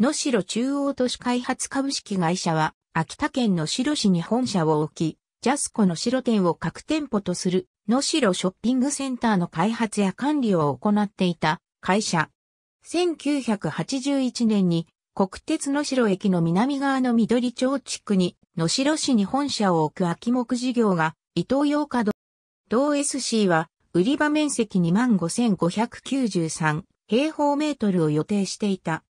野代中央都市開発株式会社は、秋田県の白市に本社を置き、ジャスコの白店を各店舗とする、野代ショッピングセンターの開発や管理を行っていた会社。1981年に国鉄野代駅の南側の緑町地区に野代市に本社を置く秋木事業が伊東洋華堂 SC は売り場面積25,593平方メートルを予定していた。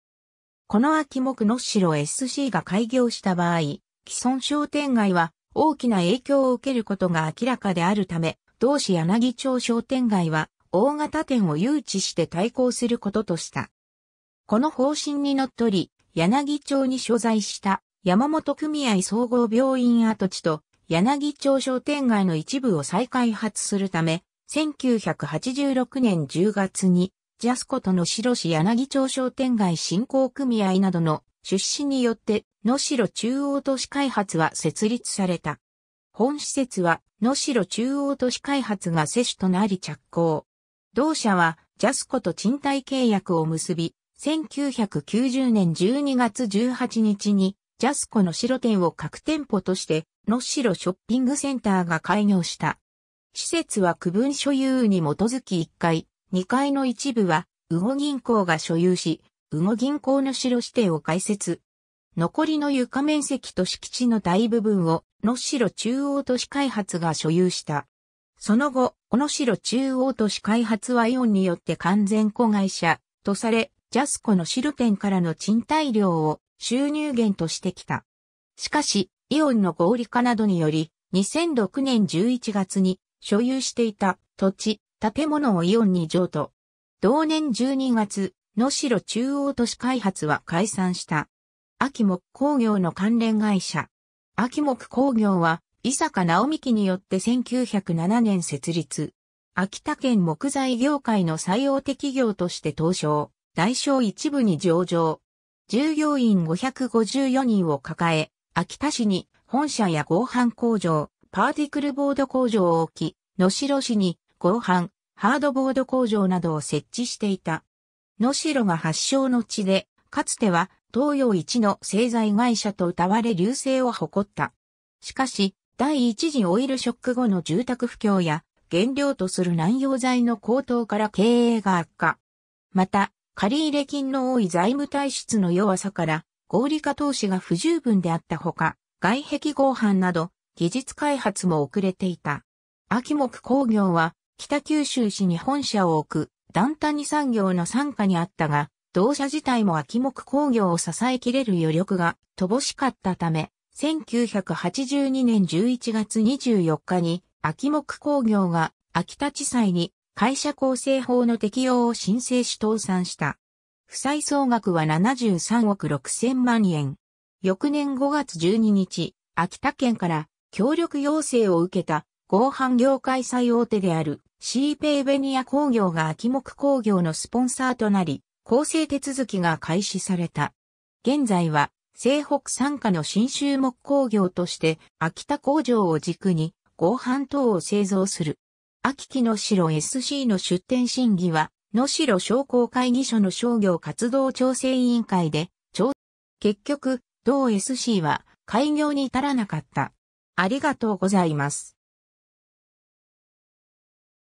この秋木の白 SC が開業した場合、既存商店街は大きな影響を受けることが明らかであるため、同市柳町商店街は大型店を誘致して対抗することとした。この方針にのっとり、柳町に所在した山本組合総合病院跡地と柳町商店街の一部を再開発するため、1986年10月にジャスコとの白市柳町商店街振興組合などの出資によって能代中央都市開発は設立された。本施設は能代中央都市開発が接種となり着工。同社はジャスコと賃貸契約を結び、1990年12月18日にジャスコの白店を各店舗として能代ショッピングセンターが開業した。施設は区分所有に基づき1階、2階の一部は、魚銀行が所有し、魚銀行の城指定を開設。残りの床面積と敷地の大部分を、野城中央都市開発が所有した。その後、小野城中央都市開発はイオンによって完全子会社とされ、ジャスコのシル店からの賃貸料を収入源としてきた。しかし、イオンの合理化などにより、2006年11月に所有していた土地、建物をイオンに譲渡。同年12月、野城中央都市開発は解散した。秋木工業の関連会社。秋木工業は、伊坂直美によって1907年設立。秋田県木材業界の最大手企業として登場。大小一部に上場。従業員554人を抱え、秋田市に本社や合板工場、パーティクルボード工場を置き、野城市に合板、ハードボード工場などを設置していた。野代が発祥の地で、かつては東洋一の製材会社と謳われ流星を誇った。しかし、第一次オイルショック後の住宅不況や原料とする南洋材の高騰から経営が悪化。また、借入金の多い財務体質の弱さから合理化投資が不十分であったほか、外壁合板など技術開発も遅れていた。秋木工業は北九州市に本社を置く、団谷産業の傘下にあったが、同社自体も秋木工業を支えきれる余力が乏しかったため、1982年11月24日に秋木工業が秋田地裁に会社構成法の適用を申請し倒産した。負債総額は73億6000万円。翌年5月12日、秋田県から協力要請を受けた合板業界最大手であるシーペイベニア工業が秋木工業のスポンサーとなり、構成手続きが開始された。現在は、西北参加の新州木工業として、秋田工場を軸に、合板等を製造する。秋木の城 SC の出展審議は、野城商工会議所の商業活動調整委員会で、結局、同 SC は開業に至らなかった。ありがとうございます。